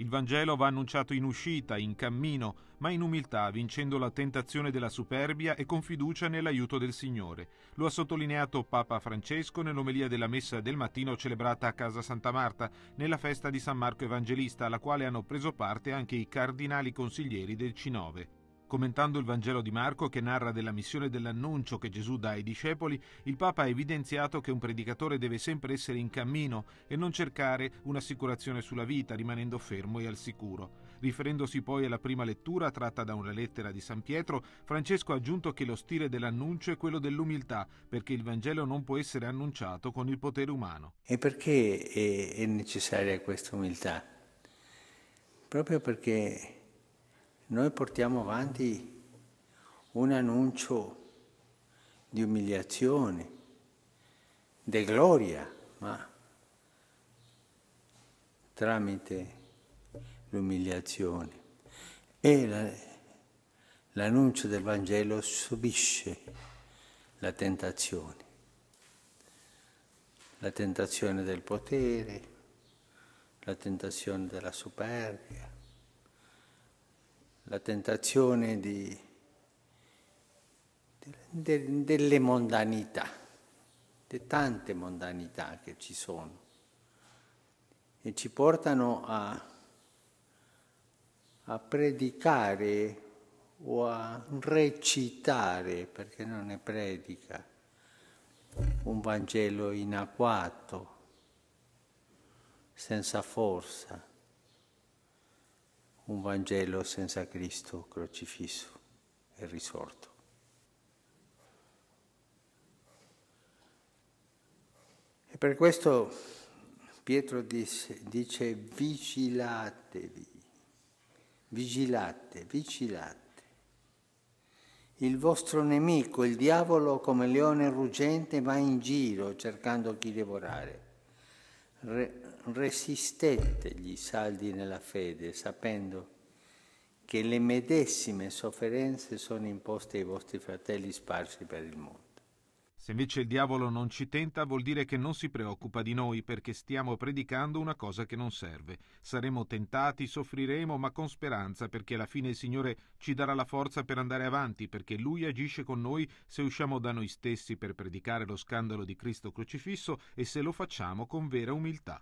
Il Vangelo va annunciato in uscita, in cammino, ma in umiltà, vincendo la tentazione della superbia e con fiducia nell'aiuto del Signore. Lo ha sottolineato Papa Francesco nell'omelia della messa del mattino celebrata a casa Santa Marta, nella festa di San Marco Evangelista, alla quale hanno preso parte anche i cardinali consiglieri del C9. Commentando il Vangelo di Marco che narra della missione dell'annuncio che Gesù dà ai discepoli, il Papa ha evidenziato che un predicatore deve sempre essere in cammino e non cercare un'assicurazione sulla vita, rimanendo fermo e al sicuro. Riferendosi poi alla prima lettura tratta da una lettera di San Pietro, Francesco ha aggiunto che lo stile dell'annuncio è quello dell'umiltà, perché il Vangelo non può essere annunciato con il potere umano. E perché è necessaria questa umiltà? Proprio perché noi portiamo avanti un annuncio di umiliazione, di gloria, ma tramite l'umiliazione. E la, l'annuncio del Vangelo subisce la tentazione, la tentazione del potere, la tentazione della superbia, la tentazione di, de, delle mondanità, di tante mondanità che ci sono e ci portano a, a predicare o a recitare, perché non è predica, un Vangelo inacquato, senza forza un Vangelo senza Cristo crocifisso e risorto. E per questo Pietro dice, dice vigilatevi, vigilate, vigilate. Il vostro nemico, il diavolo, come leone ruggente, va in giro cercando chi devorare re, resistette gli saldi nella fede, sapendo che le medesime sofferenze sono imposte ai vostri fratelli sparsi per il mondo. Se invece il diavolo non ci tenta vuol dire che non si preoccupa di noi perché stiamo predicando una cosa che non serve. Saremo tentati, soffriremo, ma con speranza perché alla fine il Signore ci darà la forza per andare avanti, perché Lui agisce con noi se usciamo da noi stessi per predicare lo scandalo di Cristo crocifisso e se lo facciamo con vera umiltà.